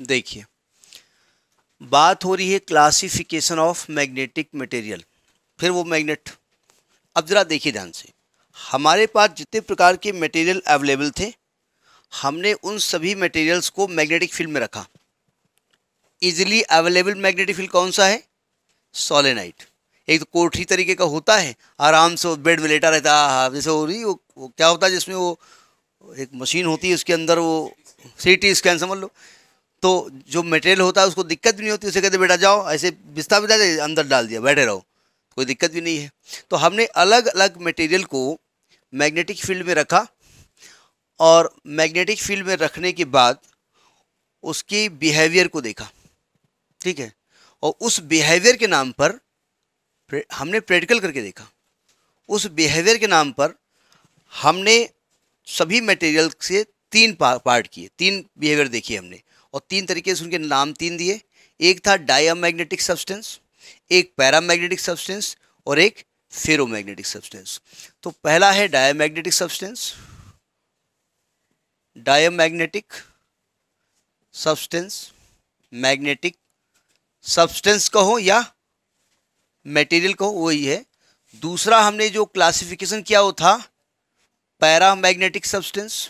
देखिए बात हो रही है क्लासिफिकेशन ऑफ मैग्नेटिक मटेरियल फिर वो मैग्नेट अब ज़रा देखिए ध्यान से हमारे पास जितने प्रकार के मटेरियल अवेलेबल थे हमने उन सभी मटेरियल्स को मैग्नेटिक फील्ड में रखा इजीली अवेलेबल मैग्नेटिक फील्ड कौन सा है सोलेनाइट एक तो कोठरी तरीके का होता है आराम से बेड में लेटा रहता है जैसे हो रही वो, वो क्या होता है जिसमें वो एक मशीन होती है उसके अंदर वो सी टी स्कैन समझ लो तो जो मटेरियल होता है उसको दिक्कत भी नहीं होती उसे कहते बेटा जाओ ऐसे बिस्तर बिता दे अंदर डाल दिया बैठे रहो कोई दिक्कत भी नहीं है तो हमने अलग अलग मटेरियल को मैग्नेटिक फील्ड में रखा और मैग्नेटिक फील्ड में रखने के बाद उसके बिहेवियर को देखा ठीक है और उस बिहेवियर के नाम पर हमने प्रैक्टिकल करके देखा उस बिहेवियर के नाम पर हमने सभी मटेरियल से तीन पार्ट किए तीन बिहेवियर देखिए हमने और तीन तरीके से उनके नाम तीन दिए एक था मैग्नेटिक सब्सटेंस एक पैरामैग्नेटिक सब्सटेंस और एक फेरोमैग्नेटिक सब्सटेंस तो पहला है magnetic substance magnetic substance magnetic substance कहो या मटेरियल कहो वही है दूसरा हमने जो क्लासिफिकेशन किया वो था पैरामैग्नेटिक सब्सटेंस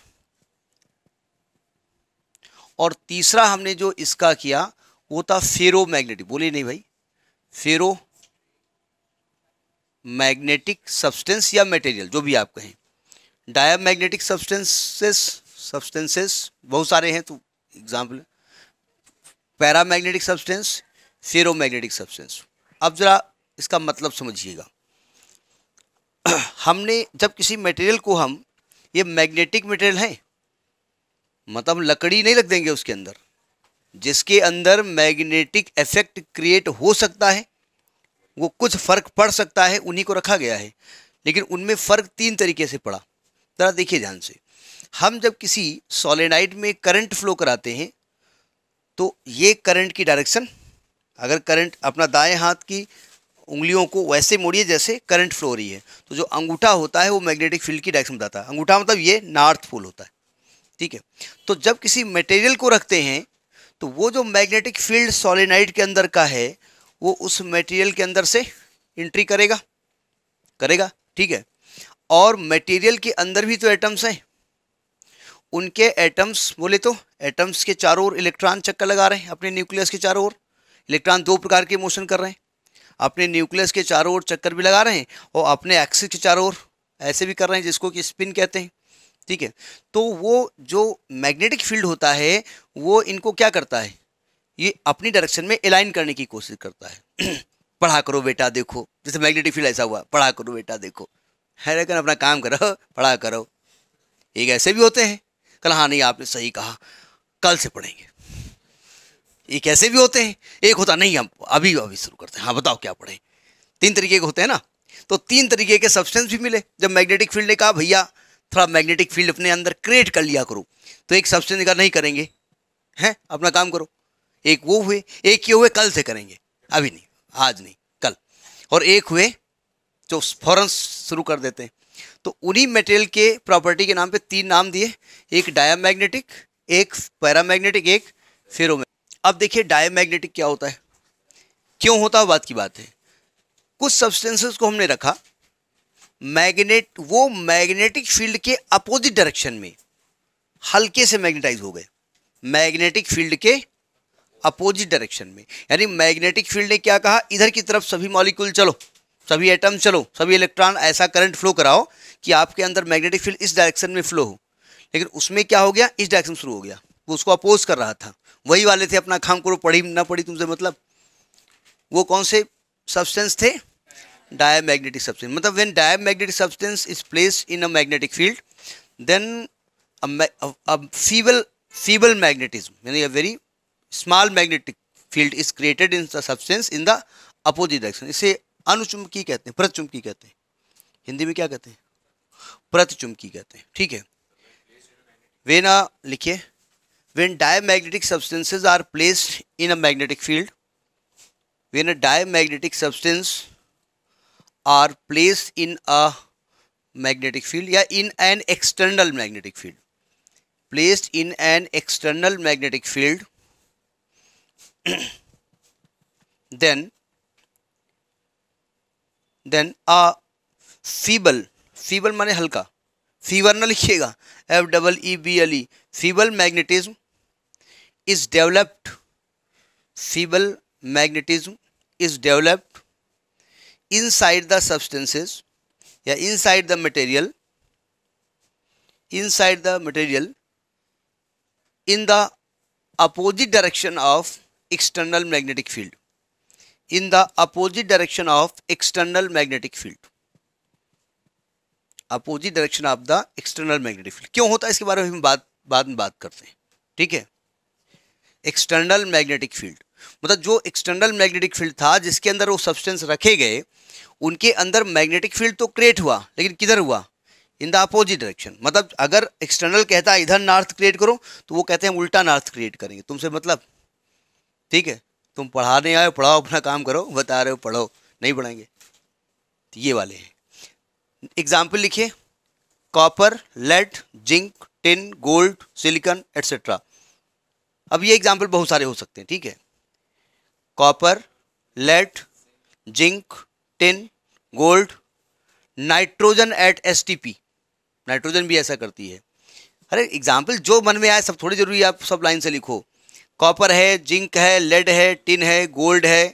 और तीसरा हमने जो इसका किया वो था फेरो मैग्नेटिक बोले नहीं भाई फेरो मैग्नेटिक सब्सटेंस या मटेरियल जो भी आप कहें डाया मैग्नेटिक सब्सटेंसेस सब्सटेंसेस बहुत सारे हैं तो example paramagnetic substance ferromagnetic substance अब ज़रा इसका मतलब समझिएगा हमने जब किसी मटेरियल को हम ये मैग्नेटिक मटेरियल हैं मतलब लकड़ी नहीं रख देंगे उसके अंदर जिसके अंदर मैग्नेटिक इफेक्ट क्रिएट हो सकता है वो कुछ फ़र्क पड़ सकता है उन्हीं को रखा गया है लेकिन उनमें फ़र्क तीन तरीके से पड़ा ज़रा देखिए ध्यान से हम जब किसी सोलेनाइट में करंट फ्लो कराते हैं तो ये करंट की डायरेक्शन अगर करंट अपना दाएं हाथ की उंगलियों को वैसे मोड़िए जैसे करंट फ्लो हो रही है तो जो अंगूठा होता है वो मैग्नेटिक फील्ड की डायरेक्शन बताता है अंगूठा मतलब ये नॉर्थ पोल होता है ठीक है तो जब किसी मटेरियल को रखते हैं तो वो जो मैग्नेटिक फील्ड सोलेनाइड के अंदर का है वो उस मटेरियल के अंदर से एंट्री करेगा करेगा ठीक है और मटेरियल के अंदर भी तो एटम्स हैं उनके एटम्स बोले तो एटम्स के चारों ओर इलेक्ट्रॉन चक्कर लगा रहे हैं अपने न्यूक्लियस के चारों ओर इलेक्ट्रॉन दो प्रकार के मोशन कर रहे हैं अपने न्यूक्लियस के चारों ओर चक्कर भी लगा रहे हैं और अपने एक्सिस के चारों ओर ऐसे भी कर रहे हैं जिसको कि स्पिन कहते हैं ठीक है तो वो जो मैग्नेटिक फील्ड होता है वो इनको क्या करता है ये अपनी डायरेक्शन में अलाइन करने की कोशिश करता है पढ़ा करो बेटा देखो जैसे मैग्नेटिक फील्ड ऐसा हुआ पढ़ा करो बेटा देखो है लेकिन अपना काम करो पढ़ा करो एक ऐसे भी होते हैं कल हाँ नहीं आपने सही कहा कल से पढ़ेंगे एक ऐसे भी होते हैं एक होता नहीं हम अभी अभी शुरू करते हैं हाँ बताओ क्या पढ़ें तीन तरीके के होते हैं ना तो तीन तरीके के सब्सटेंस भी मिले जब मैग्नेटिक फील्ड ने कहा भैया थोड़ा मैग्नेटिक फील्ड अपने अंदर क्रिएट कर लिया करो तो एक सबसे निकाह नहीं करेंगे हैं अपना काम करो एक वो हुए एक ये हुए कल से करेंगे अभी नहीं आज नहीं कल और एक हुए जो फौरन शुरू कर देते हैं तो उन्हीं मटेरियल के प्रॉपर्टी के नाम पे तीन नाम दिए एक डायमैग्नेटिक एक पैरामैग्नेटिक एक फेरो अब देखिए डायमैग्नेटिक क्या होता है क्यों होता है बात की बात है कुछ सब्सटेंसेस को हमने रखा मैग्नेट वो मैग्नेटिक फील्ड के अपोजिट डायरेक्शन में हल्के से मैग्नेटाइज हो गए मैग्नेटिक फील्ड के अपोजिट डायरेक्शन में यानी मैग्नेटिक फील्ड ने क्या कहा इधर की तरफ सभी मॉलिक्यूल चलो सभी एटम चलो सभी इलेक्ट्रॉन ऐसा करंट फ्लो कराओ कि आपके अंदर मैग्नेटिक फील्ड इस डायरेक्शन में फ्लो हो लेकिन उसमें क्या हो गया इस डायरेक्शन शुरू हो गया वो उसको अपोज कर रहा था वही वाले थे अपना खाम करो पढ़ी ना पढ़ी तुमसे मतलब वो कौन से सब्सटेंस थे डायमैग्नेटिक सब्सटेंस मतलब when diamagnetic substance is place in a magnetic field then अब फीबल फीबल मैग्नेटिज्म यानी a very small magnetic field is created in the substance in the opposite direction इसे अनुचुंबकी कहते हैं प्रतचुंबकी कहते हैं हिंदी में क्या कहते हैं प्रतचुंबकी कहते हैं ठीक है वेना लिखिए when when magnetic substances are placed in a magnetic field when a magnetic substance are placed in a magnetic field yeah in an external magnetic field placed in an external magnetic field then then a feeble feeble mane, हल्का fever na लिखिएगा F double e b l e. feeble magnetism is developed feeble magnetism is developed inside the substances या inside the material inside the material in the opposite direction of external magnetic field in the opposite direction of external magnetic field opposite direction of the external magnetic field क्यों होता है इसके बारे में हम बात बाद में बात करते हैं ठीक है एक्सटर्नल मैग्नेटिक फील्ड मतलब जो एक्सटर्नल मैग्नेटिक फील्ड था जिसके अंदर वो सब्सटेंस रखे गए उनके अंदर मैग्नेटिक फील्ड तो क्रिएट हुआ लेकिन किधर हुआ इन द अपोजिट डायरेक्शन मतलब अगर एक्सटर्नल कहता है इधर नॉर्थ क्रिएट करो तो वो कहते हैं उल्टा नॉर्थ क्रिएट करेंगे तुमसे मतलब ठीक है तुम पढ़ाने आए पढ़ाओ अपना काम करो बता रहे हो पढ़ो नहीं पढ़ाएंगे तो ये वाले हैं एग्जाम्पल लिखिए copper lead zinc tin gold silicon etcetera अब ये एग्जाम्पल बहुत सारे हो सकते हैं ठीक है copper lead zinc tin gold nitrogen एट एस नाइट्रोजन भी ऐसा करती है अरे एग्जाम्पल जो मन में आए सब थोड़ी जरूरी आप सब लाइन से लिखो कॉपर है जिंक है लेड है टिन है गोल्ड है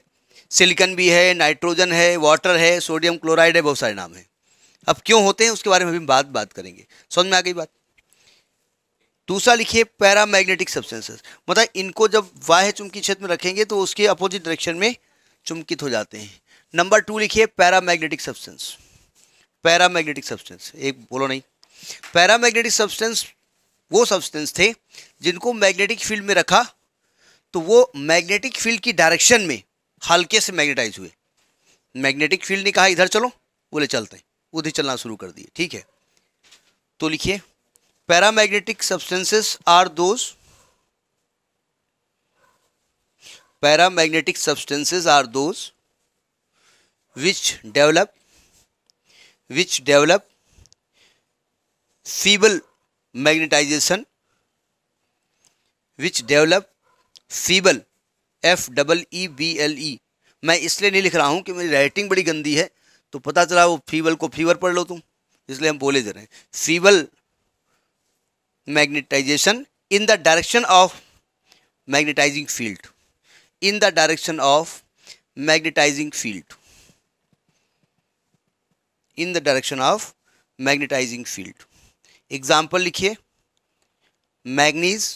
सिलिकन भी है नाइट्रोजन है वाटर है सोडियम क्लोराइड है बहुत सारे नाम हैं अब क्यों होते हैं उसके बारे में अभी बात बात करेंगे समझ में आ गई बात दूसरा लिखिए पैरामैग्नेटिक सब्सटेंसेस मतलब इनको जब वाह चुंबकीय क्षेत्र में रखेंगे तो उसके अपोजिट डायरेक्शन में चुंबकित हो जाते हैं नंबर टू लिखिए पैरामैग्नेटिक सब्सटेंस पैरामैग्नेटिक सब्सटेंस एक बोलो नहीं पैरामैग्नेटिक सब्सटेंस वो सब्सटेंस थे जिनको मैग्नेटिक फील्ड में रखा तो वो मैग्नेटिक फील्ड की डायरेक्शन में हल्के से मैग्नेटाइज हुए मैग्नेटिक फील्ड ने कहा इधर चलो बोले चलते हैं उधर चलना शुरू कर दिए ठीक है तो लिखिए paramagnetic substances are those paramagnetic substances are those which develop which develop feeble magnetization which develop feeble F double E B L E मैं इसलिए नहीं लिख रहा हूं कि मेरी राइटिंग बड़ी गंदी है तो पता चला वो फीबल को फीवर पढ़ लो तुम इसलिए हम बोले जा रहे हैं feeble magnetization in the direction of magnetizing field in the direction of magnetizing field in the direction of magnetizing field example लिखिए मैग्नीज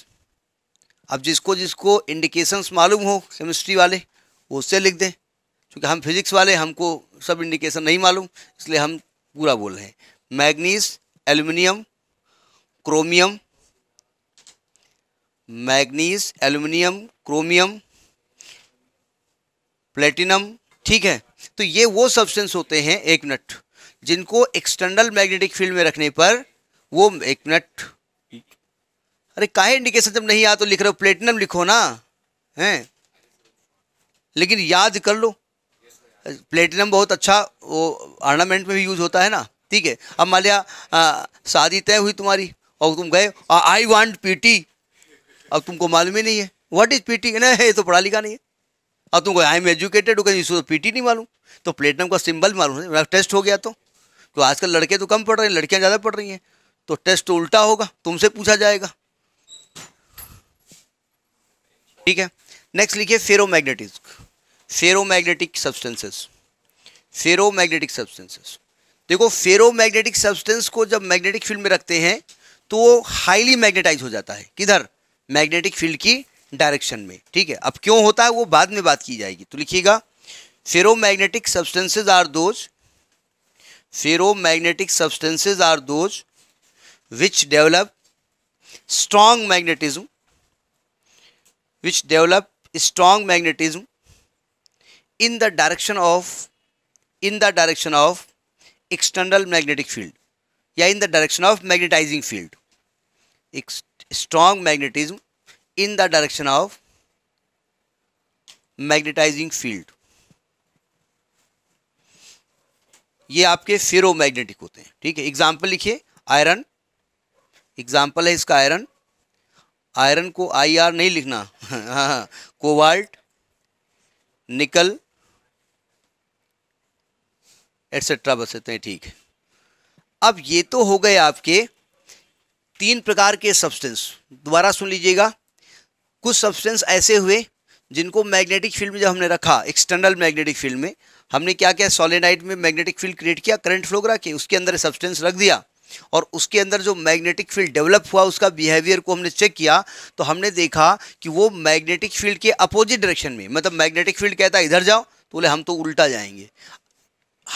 अब जिसको जिसको इंडिकेशंस मालूम हो केमिस्ट्री वाले वो उससे लिख दें क्योंकि हम फिजिक्स वाले हमको सब इंडिकेशन नहीं मालूम इसलिए हम पूरा बोल रहे हैं manganese aluminium chromium manganese aluminium chromium platinum ठीक है तो ये वो सब्सटेंस होते हैं एक मिनट जिनको एक्सटर्नल मैग्नेटिक फील्ड में रखने पर वो एक मिनट अरे काहे इंडिकेशन जब नहीं आ तो लिख रहे हो प्लेटिनम लिखो ना हैं लेकिन याद कर लो प्लेटिनम बहुत अच्छा वो आर्नामेंट में भी यूज़ होता है ना ठीक है अब मान लिया शादी तय हुई तुम्हारी और तुम गए आई वांट पीटी अब तुमको मालूम ही नहीं है व्हाट इज़ पीटी नहीं है तो पढ़ा लिखा नहीं है अब तुमको आई एम एजुकेटेड हो इसको पीटी तो नहीं मालूम तो प्लेटनम का सिंबल मालूम है टेस्ट हो गया तो तो आजकल लड़के तो कम पढ़ रहे हैं लड़कियां ज़्यादा पढ़ रही हैं तो टेस्ट तो उल्टा होगा तुमसे पूछा जाएगा ठीक है नेक्स्ट लिखिए ferromagnetic ferromagnetic substances ferromagnetic substances देखो फेरोमैग्नेटिक सब्सटेंस को जब मैग्नेटिक फील्ड में रखते हैं तो वो हाईली मैग्नेटाइज हो जाता है किधर मैग्नेटिक फील्ड की डायरेक्शन में ठीक है अब क्यों होता है वो बाद में बात की जाएगी तो लिखिएगा ferromagnetic substances are those ferromagnetic substances are those which develop strong magnetism which develop strong magnetism in the direction of in the direction of external magnetic field या in the direction of magnetizing field strong magnetism in the direction of magnetizing field ये आपके फेरो magnetic होते हैं ठीक है example लिखिए iron example है इसका आयरन आयरन को आई आर नहीं लिखना हाँ कोवाल्ट निकल एट्सेट्रा बस इतने ठीक है अब ये तो हो गए आपके तीन प्रकार के सब्सटेंस दोबारा सुन लीजिएगा कुछ सब्सटेंस ऐसे हुए जिनको मैग्नेटिक फील्ड में जब हमने रखा एक्सटर्नल मैग्नेटिक फील्ड में हमने क्या किया सॉलिडाइट में मैग्नेटिक फील्ड क्रिएट किया करंट फ्लो करा के उसके अंदर सब्सटेंस रख दिया और उसके अंदर जो मैग्नेटिक फील्ड डेवलप हुआ उसका बिहेवियर को हमने चेक किया तो हमने देखा कि वो मैग्नेटिक फील्ड के अपोजिट डायरेक्शन में मतलब मैग्नेटिक फील्ड कहता है इधर जाओ तो बोले हम तो उल्टा जाएंगे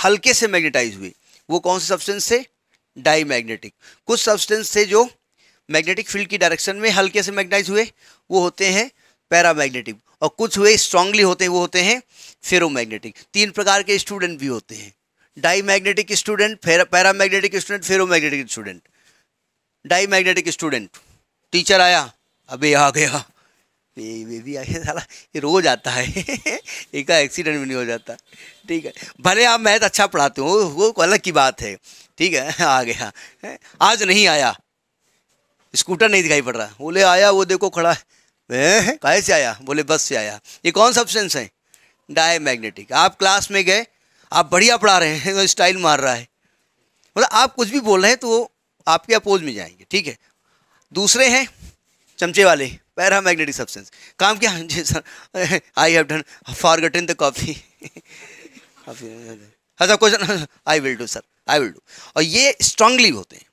हल्के से मैग्नेटाइज हुए वो कौन से सब्सटेंस थे डाई मैग्नेटिक कुछ सब्सटेंस थे जो मैग्नेटिक फील्ड की डायरेक्शन में हल्के से मैग्नाइज हुए वो होते हैं पैरामैग्नेटिक और कुछ हुए स्ट्रांगली होते हैं वो होते हैं फेरोमैग्नेटिक तीन प्रकार के स्टूडेंट भी होते हैं diamagnetic student paramagnetic student ferromagnetic student diamagnetic student teacher आया अबे आ गया ये बेबी आगे साला ये रोज आता है एक एक्सीडेंट भी नहीं हो जाता ठीक है भले आप मैथ अच्छा पढ़ाते हो वो अलग की बात है ठीक है आ गया हाँ। आज नहीं आया स्कूटर नहीं दिखाई पड़ रहा बोले आया वो देखो खड़ा है कहे से आया बोले बस से आया ये कौन सब्सटेंस है डाई मैग्नेटिक आप क्लास में गए आप बढ़िया पढ़ा रहे हैं स्टाइल तो मार रहा है मतलब आप कुछ भी बोल रहे हैं तो वो आपके अपोज में जाएंगे ठीक है दूसरे हैं चमचे वाले मैग्नेटिक सब्सटेंस काम क्या जी sir I have done gotten the copy अच्छा question I will do sir I will do और ये स्ट्रांगली होते हैं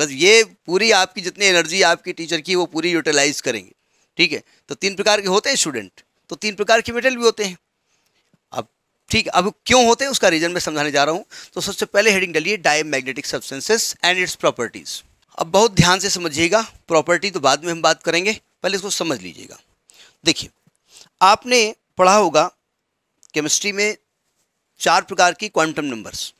बस ये पूरी आपकी जितनी एनर्जी आपकी टीचर की वो पूरी यूटिलाइज करेंगे ठीक है तो तीन प्रकार के होते हैं स्टूडेंट तो तीन प्रकार के मेटल भी होते हैं अब ठीक है अब क्यों होते हैं उसका रीजन मैं समझाने जा रहा हूँ तो सबसे पहले हेडिंग डालिए diamagnetic substances and its properties अब बहुत ध्यान से समझिएगा प्रॉपर्टी तो बाद में हम बात करेंगे पहले इसको समझ लीजिएगा देखिए आपने पढ़ा होगा केमिस्ट्री में चार प्रकार की क्वांटम नंबर्स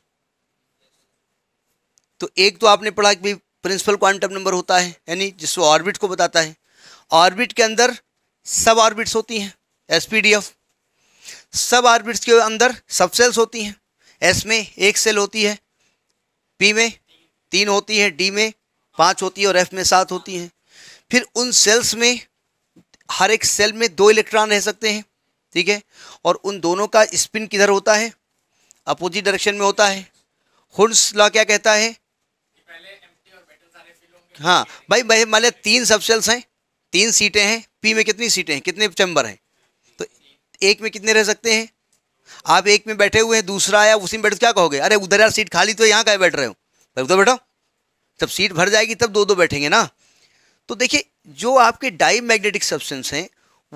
तो एक तो आपने पढ़ा कि प्रिंसिपल क्वांटम नंबर होता है यानी जिसको ऑर्बिट को बताता है ऑर्बिट के अंदर सब ऑर्बिट्स होती हैं S P D F sub orbits के अंदर सब सेल्स होती हैं एस में एक सेल होती है पी में तीन होती है डी में पांच होती है और एफ में सात होती हैं फिर उन सेल्स में हर एक सेल में दो इलेक्ट्रॉन रह सकते हैं ठीक है और उन दोनों का स्पिन किधर होता है अपोजिट डायरेक्शन में होता है हुंस लॉ क्या कहता है हाँ भाई भाई मान लिया तीन सब सेल्स हैं तीन सीटें हैं पी में कितनी सीटें हैं कितने चैम्बर हैं तो एक में कितने रह सकते हैं आप एक में बैठे हुए हैं दूसरा आया उसी में बैठ क्या कहोगे अरे उधर यार सीट खाली तो यहाँ का बैठ रहे हो भाई उधर बैठो जब सीट भर जाएगी तब दो दो बैठेंगे ना तो देखिए जो आपके डाई मैग्नेटिक सब्सटेंस हैं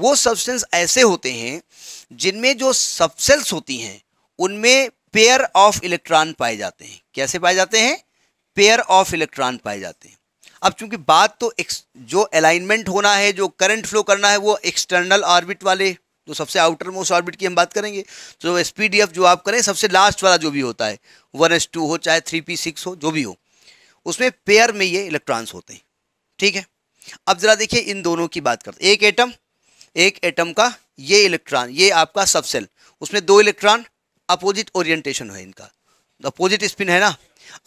वो सब्सटेंस ऐसे होते हैं जिनमें जो सबसेल्स होती हैं उनमें पेयर ऑफ इलेक्ट्रॉन पाए जाते हैं कैसे पाए जाते हैं पेयर ऑफ इलेक्ट्रॉन पाए जाते हैं अब चूंकि बात तो जो अलाइनमेंट होना है जो करंट फ्लो करना है वो एक्सटर्नल ऑर्बिट वाले जो सबसे आउटर मोस्ट ऑर्बिट की हम बात करेंगे तो एस पी डी एफ जो आप करें सबसे लास्ट वाला जो भी होता है वन एस टू हो चाहे थ्री पी सिक्स हो जो भी हो उसमें पेयर में ये इलेक्ट्रॉन्स होते हैं ठीक है अब जरा देखिए इन दोनों की बात करते एक एटम एक एटम का ये इलेक्ट्रॉन ये आपका सबसेल उसमें दो इलेक्ट्रॉन अपोजिट ओरिएंटेशन है इनका अपोजिट स्पिन है ना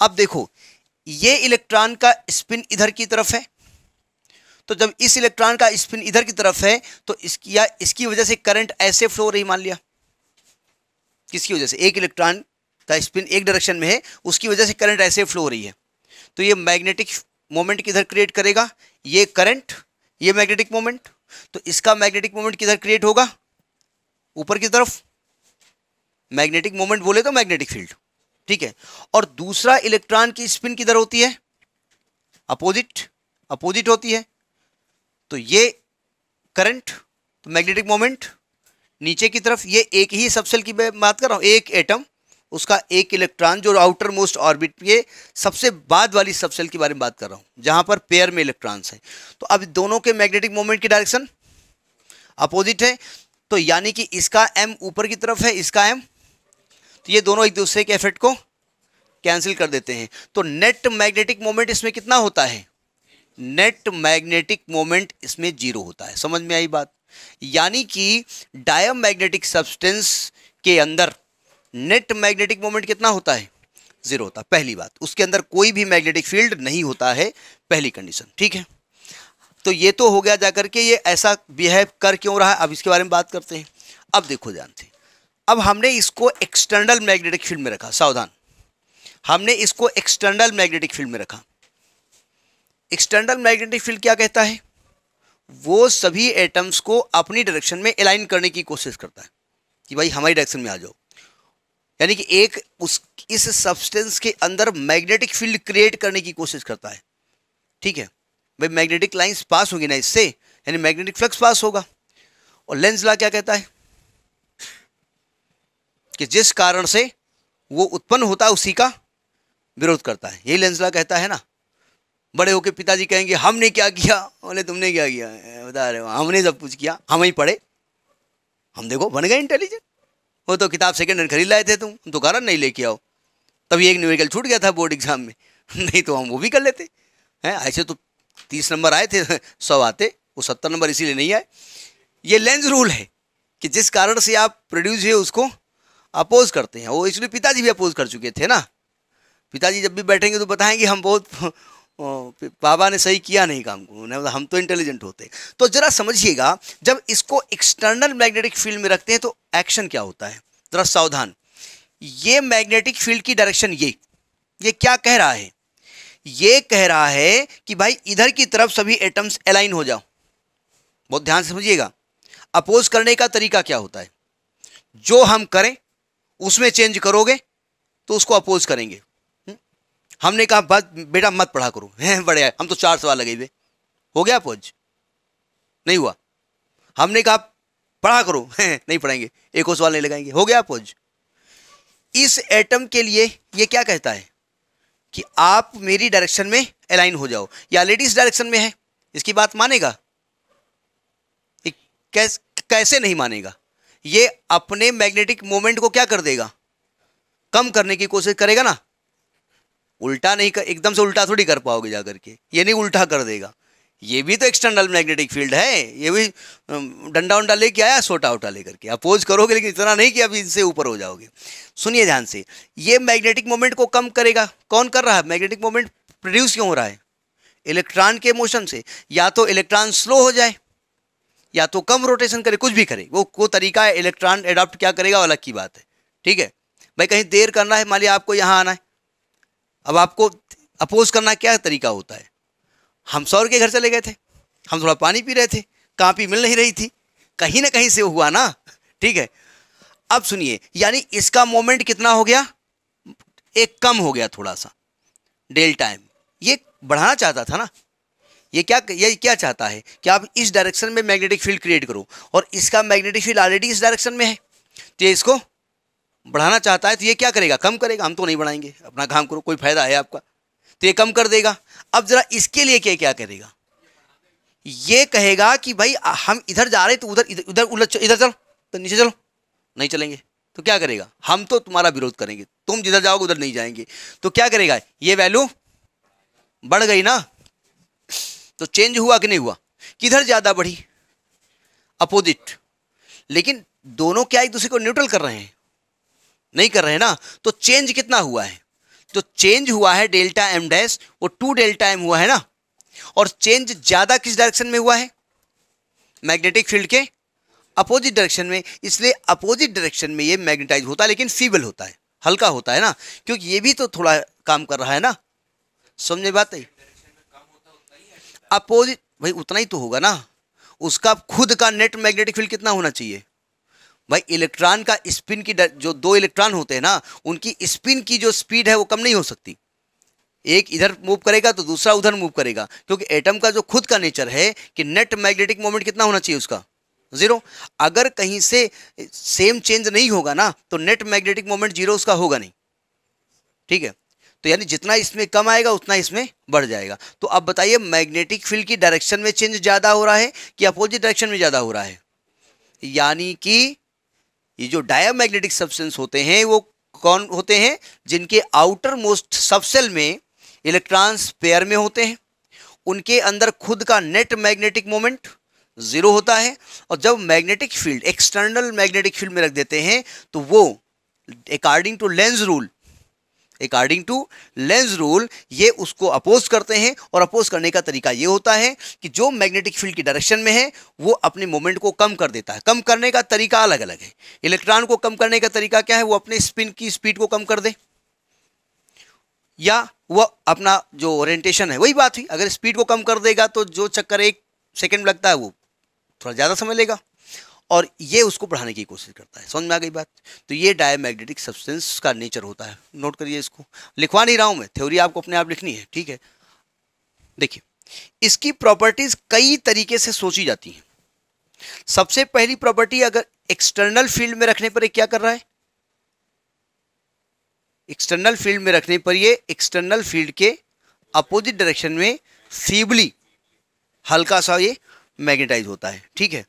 अब देखो ये इलेक्ट्रॉन का स्पिन इधर की तरफ है तो जब इस इलेक्ट्रॉन का स्पिन इधर की तरफ है तो इसकी या इसकी वजह से करंट ऐसे फ्लो रही मान लिया किसकी वजह से एक इलेक्ट्रॉन का स्पिन एक डायरेक्शन में है उसकी वजह से करंट ऐसे फ्लो हो रही है तो ये मैग्नेटिक मोमेंट किधर क्रिएट करेगा ये करंट ये मैग्नेटिक मोमेंट तो इसका मैग्नेटिक मोमेंट किधर क्रिएट होगा ऊपर की तरफ मैग्नेटिक मोमेंट बोले तो मैग्नेटिक फील्ड ठीक है और दूसरा इलेक्ट्रॉन की स्पिन किधर होती है अपोजिट अपोजिट होती है तो ये करंट तो मैग्नेटिक मोमेंट नीचे की तरफ ये एक ही सबसेल की बात कर रहा हूं एक एटम उसका एक इलेक्ट्रॉन जो आउटर मोस्ट ऑर्बिट पे सबसे बाद वाली सबसेल के बारे में बात कर रहा हूँ जहाँ पर पेयर में इलेक्ट्रॉन्स हैं तो अब दोनों के मैग्नेटिक मोमेंट की डायरेक्शन अपोजिट है तो यानी कि इसका एम ऊपर की तरफ है इसका एम तो ये दोनों एक दूसरे के इफेक्ट को कैंसिल कर देते हैं तो नेट मैग्नेटिक मोमेंट इसमें कितना होता है नेट मैग्नेटिक मोमेंट इसमें जीरो होता है समझ में आई बात यानी कि डायम मैग्नेटिक सब्सटेंस के अंदर नेट मैग्नेटिक मोमेंट कितना होता है जीरो होता है पहली बात उसके अंदर कोई भी मैग्नेटिक फील्ड नहीं होता है पहली कंडीशन ठीक है तो ये तो हो गया जाकर के ये ऐसा बिहेव कर क्यों रहा है अब इसके बारे में बात करते हैं अब देखो जानते अब हमने इसको एक्सटर्नल मैग्नेटिक फील्ड में रखा सावधान हमने इसको एक्सटर्नल मैग्नेटिक फील्ड में रखा एक्सटर्नल मैग्नेटिक फील्ड क्या कहता है वो सभी एटम्स को अपनी डायरेक्शन में अलाइन करने की कोशिश करता है कि भाई हमारी डायरेक्शन में आ जाओ यानी कि एक उस इस सब्सटेंस के अंदर मैग्नेटिक फील्ड क्रिएट करने की कोशिश करता है ठीक है भाई मैग्नेटिक लाइंस पास होंगे ना इससे यानी मैग्नेटिक फ्लक्स पास होगा और लेंस ला क्या कहता है कि जिस कारण से वो उत्पन्न होता है उसी का विरोध करता है यही लेंस ला कहता है ना बड़े होके पिताजी कहेंगे हमने क्या किया बोले तुमने क्या किया बता रहे हो हमने सब कुछ किया हम ही पढ़े हम देखो बन गए इंटेलिजेंट वो तो किताब सेकेंड हैंड खरीद लाए थे तुम तो कारण नहीं लेके आओ तभी एक न्यूमेरिकल छूट गया था बोर्ड एग्जाम में नहीं तो हम वो भी कर लेते हैं ऐसे तो तीस नंबर आए थे सौ आते वो सत्तर नंबर इसीलिए नहीं आए ये लेंस रूल है कि जिस कारण से आप प्रोड्यूस हुए उसको अपोज करते हैं वो इसलिए पिताजी भी अपोज कर चुके थे ना पिताजी जब भी बैठेंगे तो बताएंगे हम बहुत बाबा ने सही किया नहीं काम को हम तो इंटेलिजेंट होते हैं तो जरा समझिएगा जब इसको एक्सटर्नल मैग्नेटिक फील्ड में रखते हैं तो एक्शन क्या होता है जरा सावधान ये मैग्नेटिक फील्ड की डायरेक्शन ये ये क्या कह रहा है ये कह रहा है कि भाई इधर की तरफ सभी एटम्स अलाइन हो जाओ बहुत ध्यान से समझिएगा अपोज करने का तरीका क्या होता है जो हम करें उसमें चेंज करोगे तो उसको अपोज करेंगे हमने कहा बस बेटा मत पढ़ा करो हैं बड़े हम तो चार सवाल लगे हुए हो गया फौज नहीं हुआ हमने कहा पढ़ा करो हैं नहीं पढ़ाएंगे एक और सवाल नहीं लगाएंगे हो गया फौज इस एटम के लिए ये क्या कहता है कि आप मेरी डायरेक्शन में अलाइन हो जाओ या लेडीज डायरेक्शन में है इसकी बात मानेगा कैस, कैसे नहीं मानेगा ये अपने मैग्नेटिक मोमेंट को क्या कर देगा कम करने की कोशिश करेगा ना उल्टा नहीं कर एकदम से उल्टा थोड़ी कर पाओगे जा करके ये नहीं उल्टा कर देगा ये भी तो एक्सटर्नल मैग्नेटिक फील्ड है ये भी डंडा उंडा लेके आया सोटा उठा लेकर के अपोज करोगे लेकिन इतना नहीं कि अभी इनसे ऊपर हो जाओगे सुनिए ध्यान से ये मैग्नेटिक मोमेंट को कम करेगा कौन कर रहा है मैग्नेटिक मोमेंट प्रोड्यूस क्यों हो रहा है इलेक्ट्रॉन के मोशन से या तो इलेक्ट्रॉन स्लो हो जाए या तो कम रोटेशन करे कुछ भी करे वो को तरीका है इलेक्ट्रॉन एडॉप्ट क्या करेगा अलग की बात है ठीक है भाई कहीं देर करना है मान लिया आपको यहाँ आना है अब आपको अपोज करना क्या तरीका होता है हम सौर के घर चले गए थे हम थोड़ा पानी पी रहे थे कापी मिल नहीं रही थी कहीं ना कहीं से हुआ ना ठीक है अब सुनिए यानी इसका मोमेंट कितना हो गया एक कम हो गया थोड़ा सा डेल टाइम ये बढ़ाना चाहता था ना ये क्या ये क्या चाहता है कि आप इस डायरेक्शन में मैग्नेटिक फील्ड क्रिएट करो और इसका मैग्नेटिक फील्ड ऑलरेडी इस डायरेक्शन में है तो ये इसको बढ़ाना चाहता है तो ये क्या करेगा कम करेगा हम तो नहीं बढ़ाएंगे अपना काम करो कोई फायदा है आपका तो ये कम कर देगा अब जरा इसके लिए क्या क्या करेगा ये कहेगा कि भाई हम इधर जा रहे तो उधर इधर उलझ इधर चलो तो नीचे चलो नहीं चलेंगे तो क्या करेगा हम तो तुम्हारा विरोध करेंगे तुम जिधर जाओगे उधर नहीं जाएंगे तो क्या करेगा ये वैल्यू बढ़ गई ना तो चेंज हुआ कि नहीं हुआ किधर ज़्यादा बढ़ी अपोजिट लेकिन दोनों क्या एक दूसरे को न्यूट्रल कर रहे हैं नहीं कर रहे ना तो चेंज कितना हुआ है तो चेंज हुआ है डेल्टा एम डैश वो टू डेल्टा एम हुआ है ना और चेंज ज़्यादा किस डायरेक्शन में हुआ है मैग्नेटिक फील्ड के अपोजिट डायरेक्शन में इसलिए अपोजिट डायरेक्शन में ये मैग्नेटाइज होता है लेकिन फीबल होता है हल्का होता है ना क्योंकि ये भी तो थोड़ा काम कर रहा है ना समझे बात है अपोजिट भाई उतना ही तो होगा ना उसका खुद का नेट मैग्नेटिक फील्ड कितना होना चाहिए भाई इलेक्ट्रॉन का स्पिन की जो दो इलेक्ट्रॉन होते हैं ना उनकी स्पिन की जो स्पीड है वो कम नहीं हो सकती एक इधर मूव करेगा तो दूसरा उधर मूव करेगा क्योंकि एटम का जो खुद का नेचर है कि नेट मैग्नेटिक मोमेंट कितना होना चाहिए उसका जीरो अगर कहीं से सेम चेंज नहीं होगा ना तो नेट मैग्नेटिक मोमेंट जीरो उसका होगा नहीं ठीक है तो यानी जितना इसमें कम आएगा उतना इसमें बढ़ जाएगा तो अब बताइए मैग्नेटिक फील्ड की डायरेक्शन में चेंज ज़्यादा हो रहा है कि अपोजिट डायरेक्शन में ज़्यादा हो रहा है यानी कि ये जो डायमैग्नेटिक सब्सटेंस होते हैं वो कौन होते हैं जिनके आउटर मोस्ट सबसेल में इलेक्ट्रॉन्स पेयर में होते हैं उनके अंदर खुद का नेट मैग्नेटिक मोमेंट ज़ीरो होता है और जब magnetic field external magnetic field में रख देते हैं तो वो according to Lenz rule according to Lenz rule ये उसको अपोज करते हैं और अपोज करने का तरीका ये होता है कि जो मैग्नेटिक फील्ड की डायरेक्शन में है वो अपने मोमेंट को कम कर देता है कम करने का तरीका अलग अलग है इलेक्ट्रॉन को कम करने का तरीका क्या है वो अपने स्पिन की स्पीड को कम कर दे या वह अपना जो ओरिएंटेशन है वही बात हुई अगर स्पीड को कम कर देगा तो जो चक्कर एक सेकेंड लगता है वो थोड़ा ज़्यादा समय लेगा और ये उसको बढ़ाने की कोशिश करता है समझ में आ गई बात तो ये डायमैग्नेटिक सब्सटेंस का नेचर होता है नोट करिए इसको लिखवा नहीं रहा हूँ मैं थ्योरी आपको अपने आप लिखनी है ठीक है देखिए इसकी प्रॉपर्टीज कई तरीके से सोची जाती हैं सबसे पहली प्रॉपर्टी अगर एक्सटर्नल फील्ड में रखने पर क्या कर रहा है एक्सटर्नल फील्ड में रखने पर यह एक्सटर्नल फील्ड के अपोजिट डायरेक्शन में फीबली हल्का सा ये मैग्नेटाइज होता है ठीक है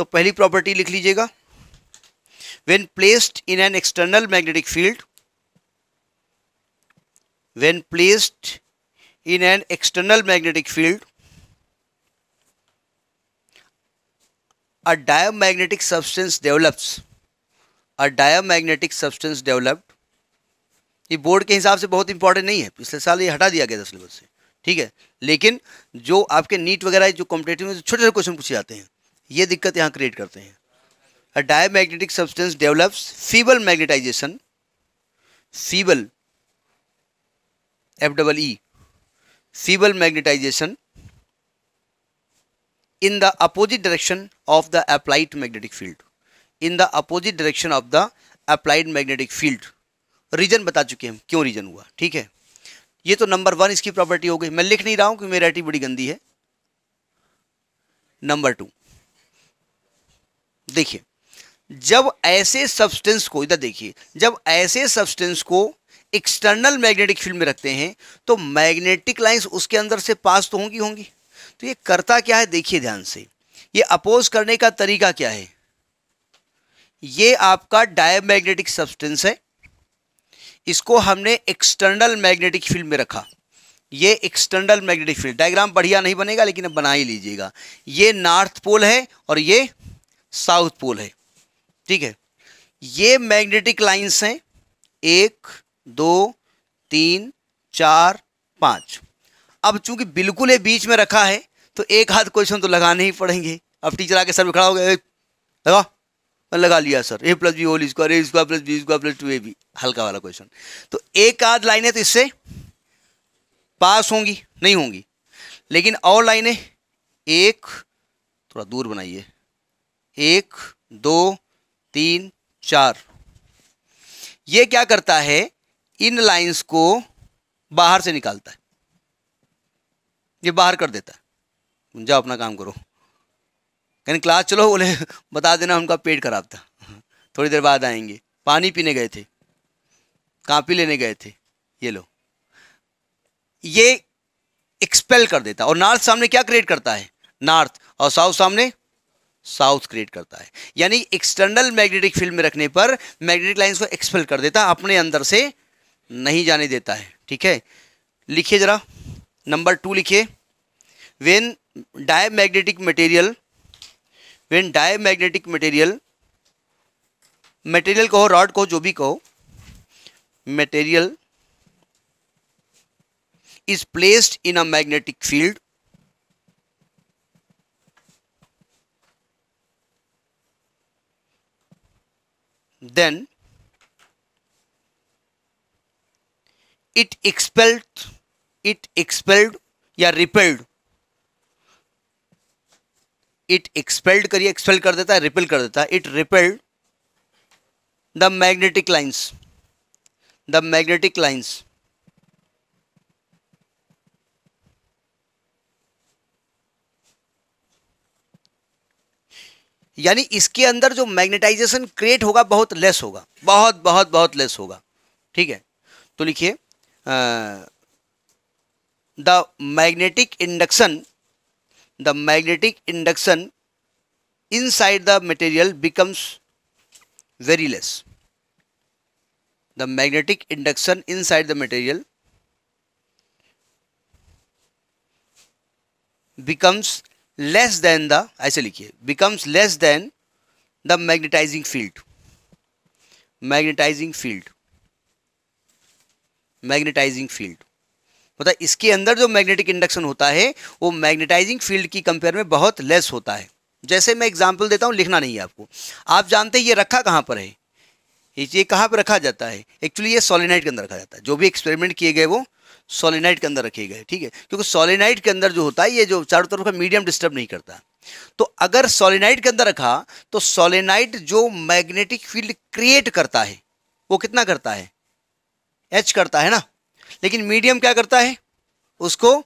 तो पहली प्रॉपर्टी लिख लीजिएगा when placed in an external magnetic field when placed in an external magnetic field a diamagnetic substance develops a diamagnetic substance developed ये बोर्ड के हिसाब से बहुत इंपॉर्टेंट नहीं है पिछले साल ये हटा दिया गया था सिलेबस से ठीक है लेकिन जो आपके नीट वगैरह जो कॉम्पिटेटिव में छोटे छोटे क्वेश्चन पूछे जाते हैं ये दिक्कत यहाँ क्रिएट करते हैं a diamagnetic substance develops feeble magnetization feeble F double E feeble magnetization in the opposite direction of the applied magnetic field in the opposite direction of the applied magnetic field reason बता चुके हैं क्यों reason हुआ ठीक है ये तो number one इसकी प्रॉपर्टी हो गई मैं लिख नहीं रहा हूं कि मेरी राइटिंग बड़ी गंदी है नंबर टू देखिए जब ऐसे सब्सटेंस को इधर देखिए जब ऐसे सब्सटेंस को एक्सटर्नल मैग्नेटिक फील्ड में रखते हैं तो मैग्नेटिक लाइंस उसके अंदर से पास तो होंगी होंगी तो ये करता क्या है देखिए ध्यान से ये अपोज करने का तरीका क्या है ये आपका डायमैग्नेटिक सब्सटेंस है इसको हमने एक्सटर्नल मैग्नेटिक फील्ड में रखा ये एक्सटर्नल मैग्नेटिक फील्ड डायग्राम बढ़िया नहीं बनेगा लेकिन अब बना ही लीजिएगा ये नॉर्थ पोल है और ये साउथ पोल है ठीक है ये मैग्नेटिक लाइंस हैं एक दो तीन चार पाँच अब चूंकि बिल्कुल ये बीच में रखा है तो एक हाथ क्वेश्चन तो लगाने ही पड़ेंगे अब टीचर आके सर में खड़ा हो गया लगा लगा लिया sir A plus B whole square A square plus B square plus two A B हल्का वाला क्वेश्चन तो एक आध लाइनें तो इससे पास होंगी नहीं होंगी लेकिन और लाइनें एक थोड़ा दूर बनाइए एक दो तीन चार ये क्या करता है इन लाइंस को बाहर से निकालता है ये बाहर कर देता है जाओ अपना काम करो कहीं क्लास चलो बोले बता देना उनका पेट खराब था थोड़ी देर बाद आएंगे पानी पीने गए थे कापी लेने गए थे ये लो ये एक्सपेल कर देता और नॉर्थ सामने क्या क्रिएट करता है नॉर्थ और साउथ सामने साउथ क्रिएट करता है यानी एक्सटर्नल मैग्नेटिक फील्ड में रखने पर मैग्नेटिक लाइंस को एक्सपेल कर देता है अपने अंदर से नहीं जाने देता है ठीक है लिखिए ज़रा नंबर टू लिखिए when diamagnetic material when diamagnetic material material कहो रॉड कहो जो भी कहो material is placed in a magnetic field then it expelled it expelled या repelled it expelled करिए expel कर देता है repel कर देता है it repelled the magnetic lines the magnetic lines यानी इसके अंदर जो मैग्नेटाइजेशन क्रिएट होगा बहुत लेस होगा बहुत बहुत बहुत लेस होगा ठीक है तो लिखिए the magnetic induction the magnetic induction inside the material becomes very less the magnetic induction inside the material becomes less than the ऐसे लिखिए becomes less than the magnetizing field magnetizing field magnetizing field मतलब इसके अंदर जो magnetic induction होता है वो magnetising field की कंपेयर में बहुत लेस होता है जैसे मैं एग्जाम्पल देता हूँ लिखना नहीं है आपको आप जानते हैं ये रखा कहाँ पर है ये कहाँ पर रखा जाता है एक्चुअली ये सोलिनाइट के अंदर रखा जाता है जो भी एक्सपेरिमेंट किए गए वो सोलिनाइट के अंदर रखे गए ठीक है क्योंकि सोलिनाइट के अंदर जो होता है ये जो चारों तरफ का मीडियम डिस्टर्ब नहीं करता तो अगर सोलिनाइट के अंदर रखा तो सोलिनाइट जो मैग्नेटिक फील्ड क्रिएट करता है वो कितना करता है एच करता है ना लेकिन मीडियम क्या करता है उसको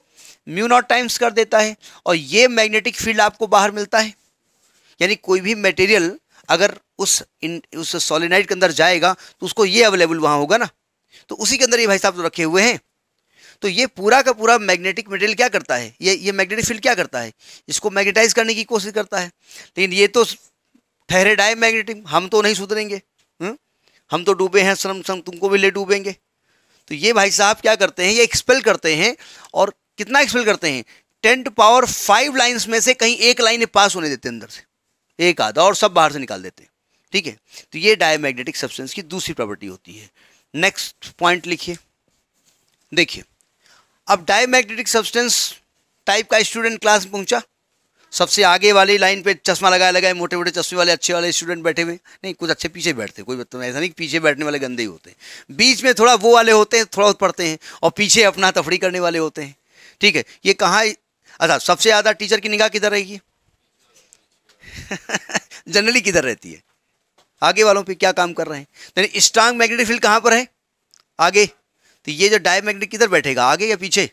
म्यू नॉट टाइम्स कर देता है और ये मैग्नेटिक फील्ड आपको बाहर मिलता है यानी कोई भी मटेरियल अगर उस इन उस सोलिनाइट के अंदर जाएगा तो उसको ये अवेलेबल वहाँ होगा ना तो उसी के अंदर ये भाई साहब तो रखे हुए हैं तो ये पूरा का पूरा मैग्नेटिक मटेरियल क्या करता है ये ये मैग्नेटिक फील्ड क्या करता है इसको मैग्नेटाइज करने की कोशिश करता है लेकिन ये तो ठहरे डाए मैग्नेटिक हम तो नहीं सुधरेंगे हम्म? हम तो डूबे हैं श्रम श्रम तुमको भी ले डूबेंगे तो ये भाई साहब क्या करते हैं ये एक्सपेल करते हैं और कितना एक्सपेल करते हैं ten to power five lines में से कहीं एक लाइन पास होने देते हैं अंदर से एक आधा और सब बाहर से निकाल देते हैं ठीक है तो ये डायमैग्नेटिक सब्सटेंस की दूसरी प्रॉपर्टी होती है नेक्स्ट पॉइंट लिखिए देखिए अब डायमैग्नेटिक सब्सटेंस टाइप का स्टूडेंट क्लास में पहुंचा सबसे आगे वाली लाइन पे चश्मा लगाए लगाए मोटे मोटे चश्मे वाले अच्छे वाले स्टूडेंट बैठे हुए नहीं कुछ अच्छे पीछे बैठते कोई बात मतलब ऐसा नहीं पीछे बैठने वाले गंदे ही होते हैं बीच में थोड़ा वो वाले होते हैं थोड़ा पढ़ते हैं और पीछे अपना तफड़ी करने वाले होते हैं ठीक है ये कहाँ अच्छा सबसे ज़्यादा टीचर की निगाह किधर रहेगी जनरली किधर रहती है आगे वालों पर क्या काम कर रहे हैं स्ट्रांग मैग्नेटिक फील्ड कहाँ पर है आगे तो ये जो डायमैग्नेट किधर बैठेगा आगे या पीछे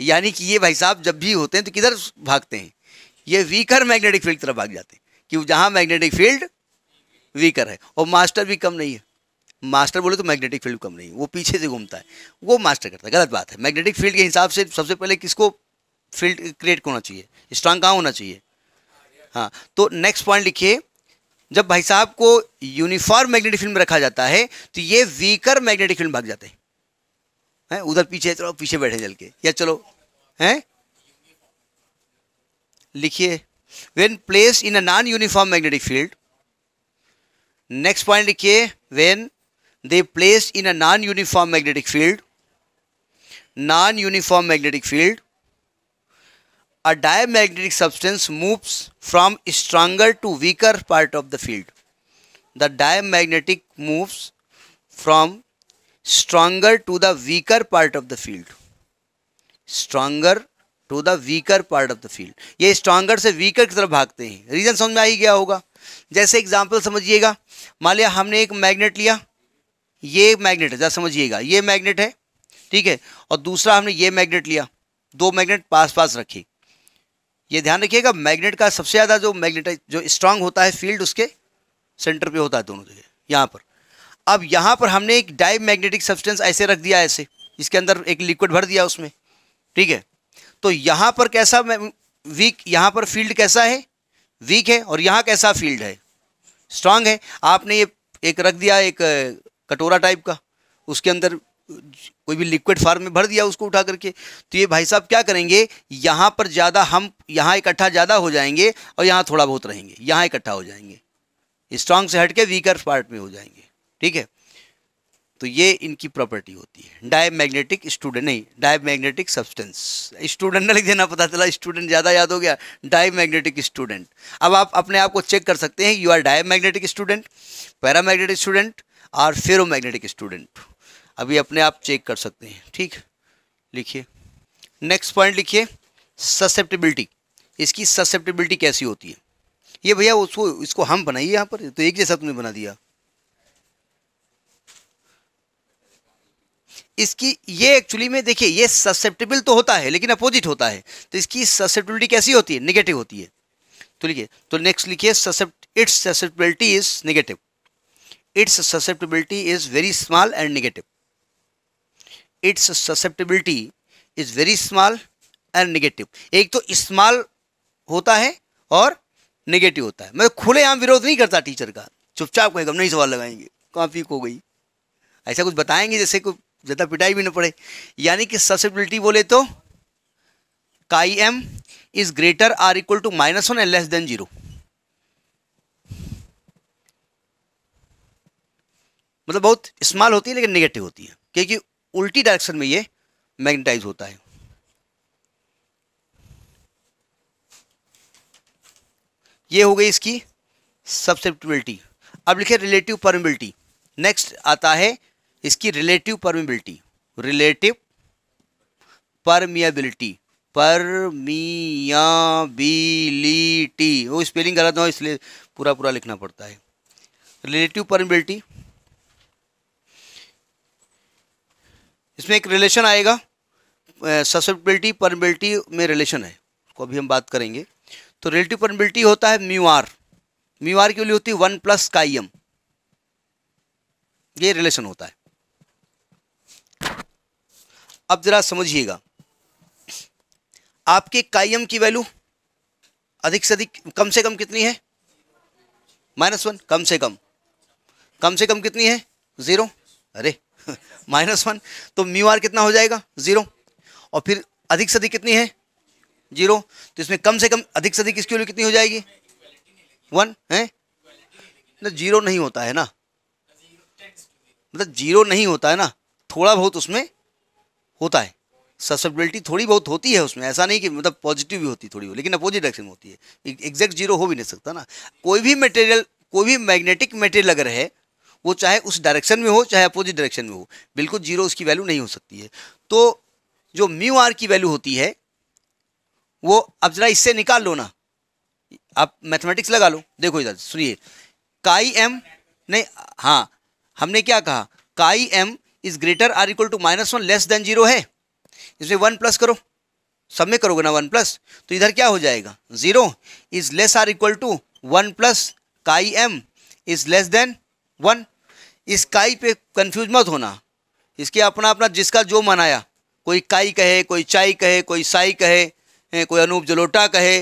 यानी कि ये भाई साहब जब भी होते हैं तो किधर भागते हैं ये वीकर मैग्नेटिक फील्ड की तरफ भाग जाते हैं कि जहाँ मैग्नेटिक फील्ड वीकर है और मास्टर भी कम नहीं है मास्टर बोले तो मैग्नेटिक फील्ड कम नहीं है वो पीछे से घूमता है वो मास्टर करता है गलत बात है मैग्नेटिक फील्ड के हिसाब से सबसे पहले किसको फील्ड क्रिएट होना चाहिए स्ट्रांग कहाँ होना चाहिए हाँ तो नेक्स्ट पॉइंट लिखिए जब भाई साहब को यूनिफॉर्म मैग्नेटिक फील्ड में रखा जाता है तो ये वीकर मैग्नेटिक फील्ड भाग जाते हैं हैं उधर पीछे चलो पीछे बैठे चल के या चलो हैं लिखिए when place in a non uniform magnetic field next point लिखिए when they place in a non uniform magnetic field non uniform magnetic field magnetic substance moves from stronger to weaker part of the field the diamagnetic moves from stronger to the weaker part of the field stronger to the weaker part of the field ये stronger से weaker की तरफ भागते हैं reason समझ में आ ही गया होगा जैसे एग्जाम्पल समझिएगा मान लिया हमने एक मैग्नेट लिया ये मैग्नेट है जरा समझिएगा ये मैग्नेट है ठीक है और दूसरा हमने ये मैग्नेट लिया दो मैग्नेट पास पास रखे ये ध्यान रखिएगा मैग्नेट का सबसे ज़्यादा जो मैग्नेट जो स्ट्रांग होता है फील्ड उसके सेंटर पे होता है दोनों जगह यहाँ पर अब यहाँ पर हमने एक डाई मैग्नेटिक सब्सटेंस ऐसे रख दिया ऐसे इसके अंदर एक लिक्विड भर दिया उसमें ठीक है तो यहाँ पर कैसा वीक यहाँ पर फील्ड कैसा है वीक है और यहाँ कैसा फील्ड है स्ट्रांग है आपने ये एक रख दिया एक कटोरा टाइप का उसके अंदर कोई भी लिक्विड फार्म में भर दिया उसको उठा करके तो ये भाई साहब क्या करेंगे यहाँ पर ज़्यादा हम यहाँ इकट्ठा ज़्यादा हो जाएंगे और यहाँ थोड़ा बहुत रहेंगे यहाँ इकट्ठा हो जाएंगे स्ट्रांग से हट के वीकर पार्ट में हो जाएंगे ठीक है तो ये इनकी प्रॉपर्टी होती है डायमैग्नेटिक स्टूडेंट नहीं डायमैग्नेटिक सब्सटेंस स्टूडेंट ना लिख देना पता चला स्टूडेंट ज़्यादा याद हो गया डायमैग्नेटिक स्टूडेंट अब आप अपने आप को चेक कर सकते हैं you are diamagnetic student paramagnetic student और फेरोमैग्नेटिक स्टूडेंट अभी अपने आप चेक कर सकते हैं ठीक लिखिए नेक्स्ट पॉइंट लिखिए ससेप्टिबिलिटी इसकी ससेप्टिबिलिटी कैसी होती है ये भैया उसको इसको हम बनाइए यहाँ पर तो एक जैसा तुमने बना दिया इसकी ये एक्चुअली में देखिए ये ससेप्टेबल तो होता है लेकिन अपोजिट होता है तो इसकी ससेप्टिबिलिटी कैसी होती है निगेटिव होती है तो लिखिए तो नेक्स्ट लिखिए suscept its susceptibility is negative its susceptibility is very small and negative its susceptibility is very small and negative एक तो स्मॉल होता है और निगेटिव होता है मैं खुलेआम विरोध नहीं करता टीचर का चुपचाप कहेगा नहीं सवाल लगाएंगे कॉपी को गई ऐसा कुछ बताएंगे जैसे कोई ज़्यादा पिटाई भी ना पड़े यानी कि ससेबिलिटी बोले तो chi M is greater or equal to minus one and less than zero मतलब बहुत स्मॉल होती है लेकिन नेगेटिव होती है क्योंकि उल्टी डायरेक्शन में ये मैग्नेटाइज होता है ये हो गई इसकी सब्सेप्टिबिलिटी अब लिखे रिलेटिव परमिबिलिटी नेक्स्ट आता है इसकी relative permeability relative permeability permeability वो स्पेलिंग गलत हो इसलिए पूरा पूरा लिखना पड़ता है रिलेटिव परमिबिलिटी इसमें एक रिलेशन आएगा ससेप्टिबिलिटी परमिबिलिटी में रिलेशन है उसको अभी हम बात करेंगे तो रिलेटिव परमिबिलिटी होता है म्यू आर म्यू आर की वैल्यू होती है वन प्लस काइम ये रिलेशन होता है अब ज़रा समझिएगा आपके कायम की वैल्यू अधिक से अधिक कम से कम कितनी है माइनस वन कम से कम कम से कम कितनी है ज़ीरो अरे माइनस वन तो म्यू आर कितना हो जाएगा ज़ीरो और फिर अधिक से अधिक कितनी है जीरो तो इसमें कम से कम अधिक से अधिक इसकी वैल्यू कितनी हो जाएगी वन है ना जीरो नहीं होता है ना मतलब जीरो नहीं होता है ना थोड़ा बहुत उसमें होता है ससेप्टेबिलिटी थोड़ी बहुत होती है उसमें ऐसा नहीं कि मतलब पॉजिटिव भी होती थोड़ी हो लेकिन अपोजिट डायरेक्शन में होती है एग्जैक्ट जीरो हो भी नहीं सकता ना कोई भी मटेरियल कोई भी मैग्नेटिक मटेरियल अगर है वो चाहे उस डायरेक्शन में हो चाहे अपोजिट डायरेक्शन में हो बिल्कुल जीरो उसकी वैल्यू नहीं हो सकती है तो जो म्यू आर की वैल्यू होती है वो अब जरा इससे निकाल लो ना आप मैथमेटिक्स लगा लो देखो इधर सुनिए काई एम नहीं हाँ हमने क्या कहा chi M is greater or equal to minus one less than zero है इसमें वन प्लस करो सब में करोगे ना वन प्लस तो इधर क्या हो जाएगा zero is less or equal to one plus chi M is less than one इस काई पे कंफ्यूज मत होना इसके अपना अपना जिसका जो मनाया कोई काई कहे कोई चाई कहे कोई साई कहे कोई अनूप जलोटा कहे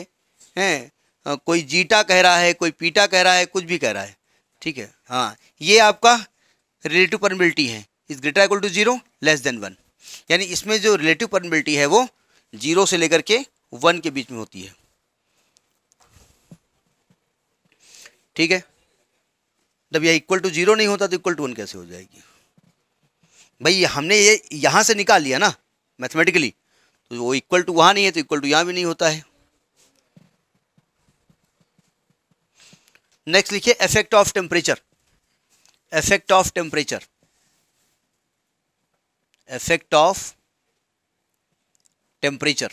हैं कोई जीटा कह रहा है कोई पीटा कह रहा है कुछ भी कह रहा है ठीक है हाँ ये आपका रिलेटिव परमिलिटी है is greater equal to zero less than one यानी इसमें जो रिलेटिव परमिबिलिटी है वो जीरो से लेकर के वन के बीच में होती है ठीक है जब यह इक्वल टू जीरो नहीं होता तो इक्वल टू वन कैसे हो जाएगी भाई हमने ये यहां से निकाल लिया ना मैथमेटिकली तो वो इक्वल टू वहां नहीं है तो इक्वल टू यहां भी नहीं होता है नेक्स्ट लिखिए effect of temperature effect of temperature effect of temperature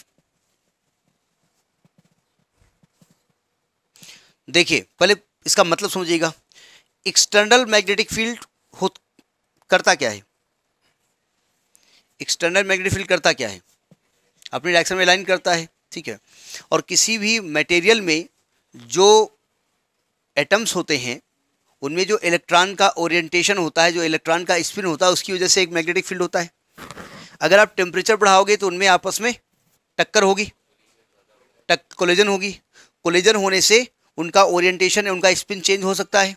देखिए पहले इसका मतलब समझिएगा एक्सटर्नल मैग्नेटिक फील्ड हो करता क्या है एक्सटर्नल मैग्नेटिक फील्ड करता क्या है अपने डायरेक्शन में लाइन करता है ठीक है और किसी भी मटेरियल में जो एटम्स होते हैं उनमें जो इलेक्ट्रॉन का ओरिएंटेशन होता है जो इलेक्ट्रॉन का स्पिन होता है उसकी वजह से एक मैग्नेटिक फील्ड होता है अगर आप टेम्परेचर बढ़ाओगे तो उनमें आपस में टक्कर होगी टक कोलेजन होगी कोलेजन होने से उनका ओरिएंटेशन उनका स्पिन चेंज हो सकता है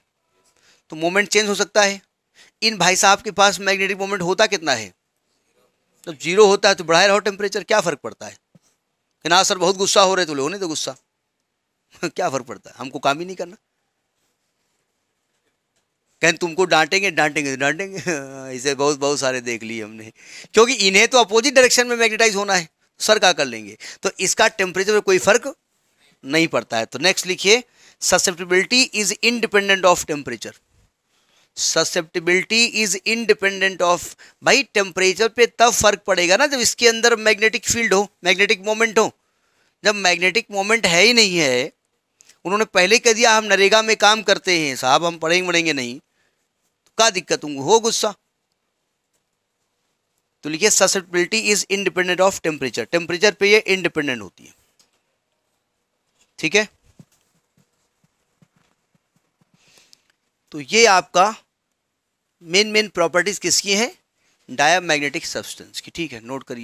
तो मोमेंट चेंज हो सकता है इन भाई साहब के पास मैग्नेटिक मोमेंट होता कितना है जब तो जीरो होता है तो बढ़ाए रहो टेम्परेचर क्या फ़र्क पड़ता है कि ना सर बहुत गुस्सा हो रहे तो लोग नहीं तो गुस्सा क्या फ़र्क पड़ता है हमको काम ही नहीं करना कहें तुमको डांटेंगे डांटेंगे डांटेंगे इसे बहुत बहुत सारे देख लिए हमने क्योंकि इन्हें तो अपोजिट डायरेक्शन में मैग्नेटाइज होना है सर का कर लेंगे तो इसका टेम्परेचर में कोई फर्क नहीं पड़ता है तो नेक्स्ट लिखिए susceptibility is independent of temperature susceptibility is independent of भाई टेम्परेचर पे तब फर्क पड़ेगा ना जब इसके अंदर मैग्नेटिक फील्ड हो मैग्नेटिक मोमेंट हो जब मैग्नेटिक मोमेंट है ही नहीं है उन्होंने पहले कह दिया हम नरेगा में काम करते हैं साहब हम पढ़ेंगे पढ़ेंगे नहीं का दिक्कत तुमको हो गुस्सा तो लिखिए susceptibility is independent of temperature temperature पे ये इंडिपेंडेंट होती है ठीक है तो ये आपका मेन मेन प्रॉपर्टीज किसकी है डायमैग्नेटिक सब्सटेंस की ठीक है नोट करिए